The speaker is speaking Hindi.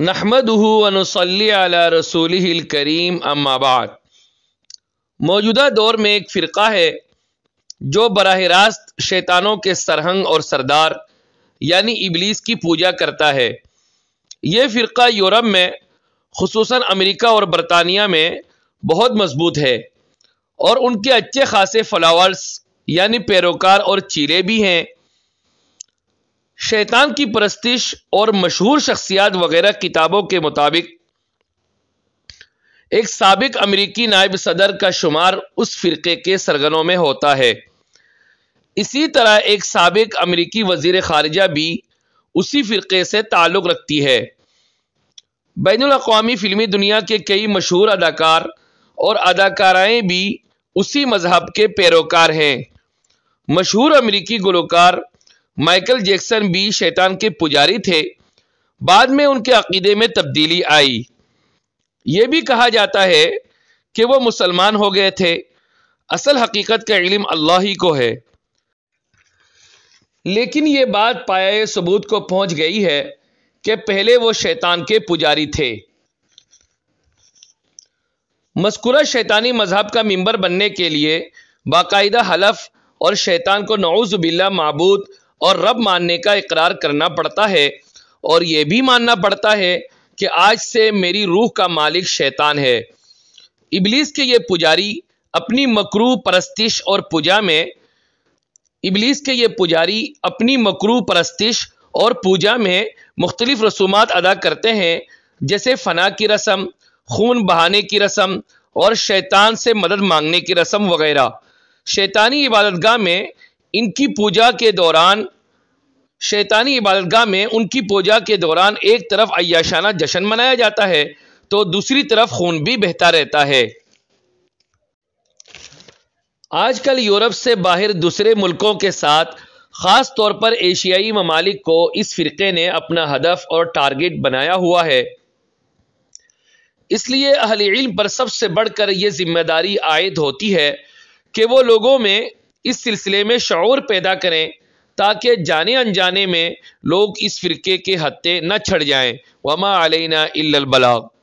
नहमदली रसूल करीम अम्माबाद मौजूदा दौर में एक फ़िरका है जो बरह रास्त शैतानों के सरहंग और सरदार यानी इबलीस की पूजा करता है ये फ़िरका यूरोप में खसूस अमेरिका और बरतानिया में बहुत मजबूत है और उनके अच्छे खासे फलावर्स यानी पैरोकार और चीरे भी हैं शैतान की परस्तिश और मशहूर शख्सियात वगैरह किताबों के मुताबिक एक सबक अमरीकी नायब सदर का शुमार उस फ़िरके के सरगनों में होता है इसी तरह एक सबक अमरीकी वजीर खारजा भी उसी फ़िरके से ताल्लुक़ रखती है बैन अवी फिल्मी दुनिया के कई मशहूर अदाकार और अदाकाराएं भी उसी मजहब के पैरोकार हैं मशहूर अमरीकी गुलकार माइकल जैक्सन भी शैतान के पुजारी थे बाद में उनके अकीदे में तब्दीली आई ये भी कहा जाता है कि वो मुसलमान हो गए थे असल हकीकत का इलम अल्लाह ही को है लेकिन ये बात पाया सबूत को पहुंच गई है कि पहले वो शैतान के पुजारी थे मस्कुरा शैतानी मजहब का मेंबर बनने के लिए बाकायदा हलफ और शैतान को नौज़बिल्ला मबूद और रब मानने का इकरार करना पड़ता है और यह भी मानना पड़ता है कि आज से मेरी रूह का मालिक शैतान है इबलीस के ये पुजारी अपनी मकरू परस्तिश और पूजा में इबलीस के ये पुजारी अपनी मकरू परस्तिश और पूजा में मुख्तलिफ रसूमात अदा करते हैं जैसे फ़ना की रस्म खून बहाने की रस्म और शैतान से मदद मांगने की रस्म वगैरह शैतानी इबादतगाह में इनकी पूजा के दौरान शैतानी इबादतगाह में उनकी पूजा के दौरान एक तरफ अयाशाना जश्न मनाया जाता है तो दूसरी तरफ खून भी बहता रहता है आजकल यूरोप से बाहर दूसरे मुल्कों के साथ ख़ास तौर पर एशियाई ममालिक को इस फ़िरके ने अपना हदफ और टारगेट बनाया हुआ है इसलिए अहल इल्म पर सबसे बढ़कर यह जिम्मेदारी आयद होती है कि वो लोगों में इस सिलसिले में शौर पैदा करें ताकि जाने अनजाने में लोग इस फ़िरके के हत्ते न छड़ जाएं वमा अलैना इल्लल बलाग